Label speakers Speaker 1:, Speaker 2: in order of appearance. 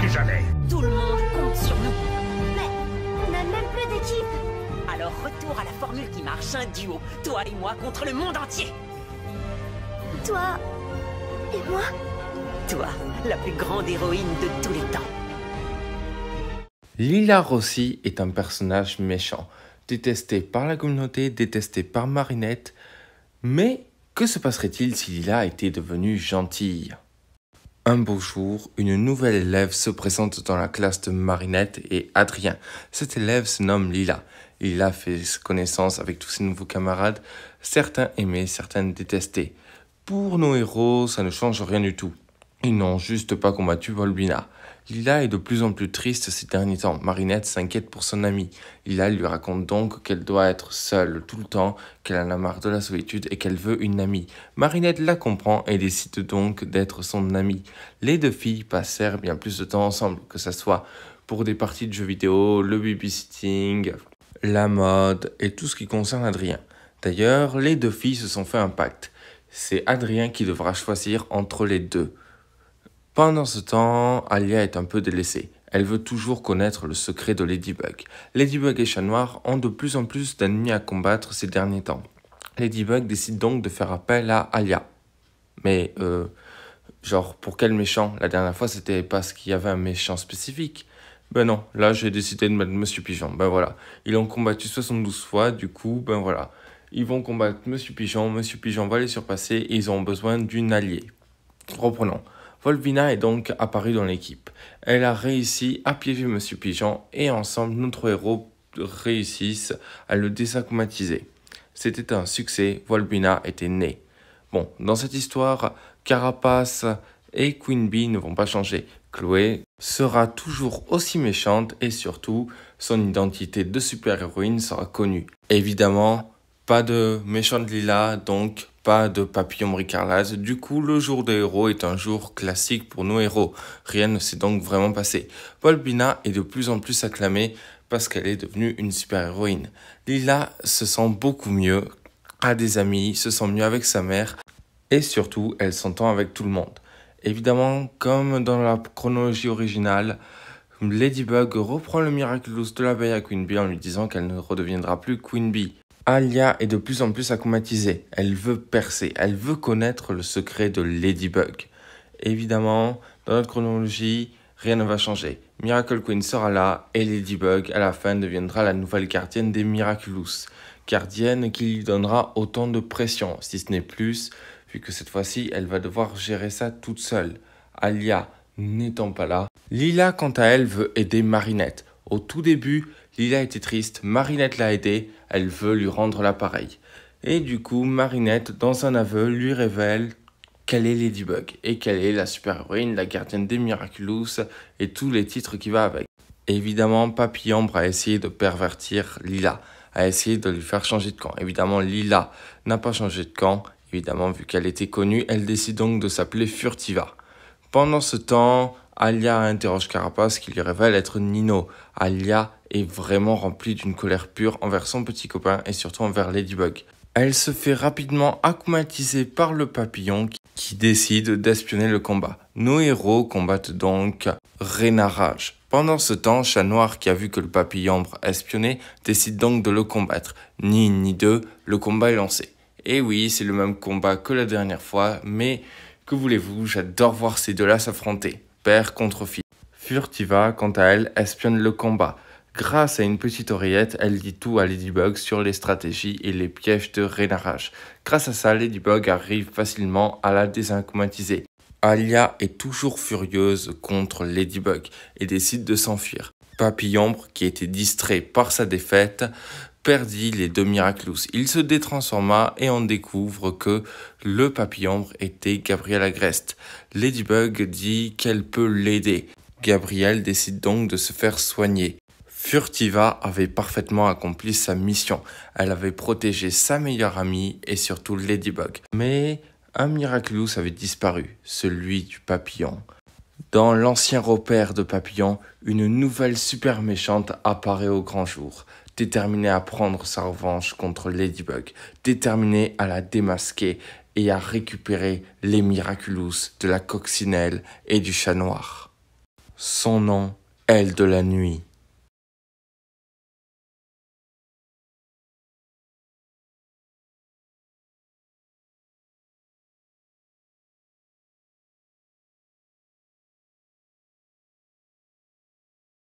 Speaker 1: que jamais Tout le monde compte sur nous Mais on n'a même plus d'équipe Alors retour à la formule qui marche, un duo, toi et moi contre le monde entier Toi et moi Toi, la plus grande héroïne de tous les temps Lila Rossi est un personnage méchant, détesté par la communauté, détesté par Marinette, mais que se passerait-il si Lila était devenue gentille un beau jour, une nouvelle élève se présente dans la classe de Marinette et Adrien. Cette élève se nomme Lila. Lila fait connaissance avec tous ses nouveaux camarades, certains aimés, certains détestés. Pour nos héros, ça ne change rien du tout. Ils n'ont juste pas combattu Volbina. Lila est de plus en plus triste ces derniers temps. Marinette s'inquiète pour son amie. Lila lui raconte donc qu'elle doit être seule tout le temps, qu'elle en a marre de la solitude et qu'elle veut une amie. Marinette la comprend et décide donc d'être son amie. Les deux filles passèrent bien plus de temps ensemble, que ce soit pour des parties de jeux vidéo, le babysitting, la mode et tout ce qui concerne Adrien. D'ailleurs, les deux filles se sont fait un pacte. C'est Adrien qui devra choisir entre les deux. Pendant ce temps, Alia est un peu délaissée. Elle veut toujours connaître le secret de Ladybug. Ladybug et Chat Noir ont de plus en plus d'ennemis à combattre ces derniers temps. Ladybug décide donc de faire appel à Alia. Mais, euh, genre, pour quel méchant La dernière fois, c'était parce qu'il y avait un méchant spécifique. Ben non, là, j'ai décidé de mettre Monsieur Pigeon. Ben voilà. Ils ont combattu 72 fois, du coup, ben voilà. Ils vont combattre Monsieur Pigeon, Monsieur Pigeon va les surpasser et ils ont besoin d'une alliée. Reprenons. Volvina est donc apparue dans l'équipe. Elle a réussi à piéger Monsieur Pigeon et ensemble, nos héros réussissent à le désacmatiser. C'était un succès, Volvina était née. Bon, dans cette histoire, Carapace et Queen Bee ne vont pas changer. Chloé sera toujours aussi méchante et surtout, son identité de super-héroïne sera connue. Évidemment, pas de méchante Lila, donc de papillon Ricard-Laz. Du coup, le jour des héros est un jour classique pour nos héros. Rien ne s'est donc vraiment passé. Paul Bina est de plus en plus acclamé parce qu'elle est devenue une super-héroïne. Lila se sent beaucoup mieux, a des amis, se sent mieux avec sa mère et surtout, elle s'entend avec tout le monde. Évidemment, comme dans la chronologie originale, Ladybug reprend le Miraculous de la veille à Queen Bee en lui disant qu'elle ne redeviendra plus Queen Bee. Alia est de plus en plus acclimatisée. Elle veut percer, elle veut connaître le secret de Ladybug. Évidemment, dans notre chronologie, rien ne va changer. Miracle Queen sera là et Ladybug, à la fin, deviendra la nouvelle gardienne des Miraculous. Gardienne qui lui donnera autant de pression, si ce n'est plus, Puisque cette fois-ci, elle va devoir gérer ça toute seule. Alia n'étant pas là, Lila, quant à elle, veut aider Marinette. Au tout début, Lila était triste, Marinette l'a aidée, elle veut lui rendre l'appareil. Et du coup, Marinette, dans un aveu, lui révèle qu'elle est Ladybug et qu'elle est la super-héroïne, la gardienne des Miraculous et tous les titres qui va avec. Évidemment, Papillombre a essayé de pervertir Lila, a essayé de lui faire changer de camp. Évidemment, Lila n'a pas changé de camp. Évidemment, vu qu'elle était connue, elle décide donc de s'appeler Furtiva. Pendant ce temps, Alia interroge Carapace qui lui révèle être Nino. Alia est vraiment remplie d'une colère pure envers son petit copain et surtout envers Ladybug. Elle se fait rapidement akumatiser par le papillon qui décide d'espionner le combat. Nos héros combattent donc Rénarage. Pendant ce temps, Chat Noir, qui a vu que le papillon espionné, décide donc de le combattre. Ni une ni deux, le combat est lancé. Et oui, c'est le même combat que la dernière fois, mais que voulez-vous, j'adore voir ces deux-là s'affronter, père contre fille. Furtiva, quant à elle, espionne le combat. Grâce à une petite oreillette, elle dit tout à Ladybug sur les stratégies et les pièges de rouge. Grâce à ça, Ladybug arrive facilement à la désincomatiser. Alia est toujours furieuse contre Ladybug et décide de s'enfuir. Papillombre, qui était distrait par sa défaite, perdit les deux Miraculous. Il se détransforma et on découvre que le papillombre était Gabriel Agreste. Ladybug dit qu'elle peut l'aider. Gabrielle décide donc de se faire soigner. Furtiva avait parfaitement accompli sa mission. Elle avait protégé sa meilleure amie et surtout Ladybug. Mais un Miraculous avait disparu, celui du papillon. Dans l'ancien repère de papillon, une nouvelle super méchante apparaît au grand jour, déterminée à prendre sa revanche contre Ladybug, déterminée à la démasquer et à récupérer les Miraculous de la coccinelle et du chat noir. Son nom, elle de la nuit.